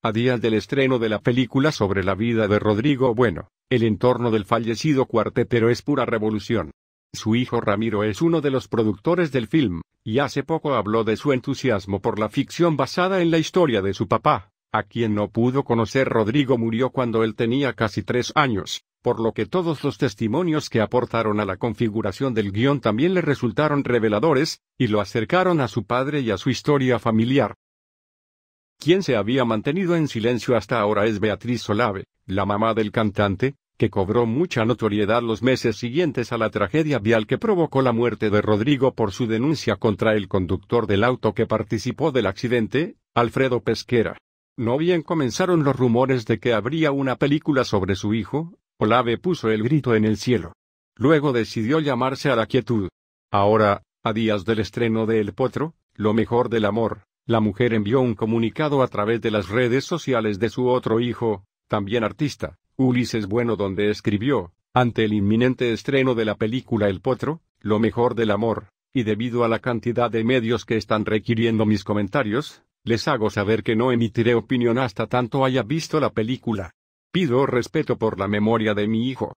A días del estreno de la película sobre la vida de Rodrigo Bueno, el entorno del fallecido cuartetero es pura revolución. Su hijo Ramiro es uno de los productores del film, y hace poco habló de su entusiasmo por la ficción basada en la historia de su papá, a quien no pudo conocer Rodrigo murió cuando él tenía casi tres años, por lo que todos los testimonios que aportaron a la configuración del guión también le resultaron reveladores, y lo acercaron a su padre y a su historia familiar. Quien se había mantenido en silencio hasta ahora es Beatriz Olave, la mamá del cantante, que cobró mucha notoriedad los meses siguientes a la tragedia vial que provocó la muerte de Rodrigo por su denuncia contra el conductor del auto que participó del accidente, Alfredo Pesquera. No bien comenzaron los rumores de que habría una película sobre su hijo, Olave puso el grito en el cielo. Luego decidió llamarse a la quietud. Ahora, a días del estreno de El Potro, lo mejor del amor, la mujer envió un comunicado a través de las redes sociales de su otro hijo, también artista, Ulises Bueno, donde escribió, ante el inminente estreno de la película El Potro, lo mejor del amor, y debido a la cantidad de medios que están requiriendo mis comentarios, les hago saber que no emitiré opinión hasta tanto haya visto la película. Pido respeto por la memoria de mi hijo.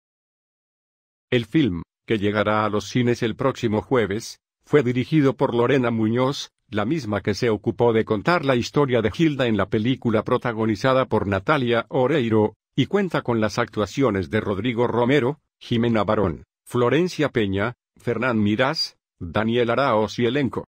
El film, que llegará a los cines el próximo jueves, fue dirigido por Lorena Muñoz, la misma que se ocupó de contar la historia de Hilda en la película protagonizada por Natalia Oreiro, y cuenta con las actuaciones de Rodrigo Romero, Jimena Barón, Florencia Peña, Fernán Mirás, Daniel Araos y elenco.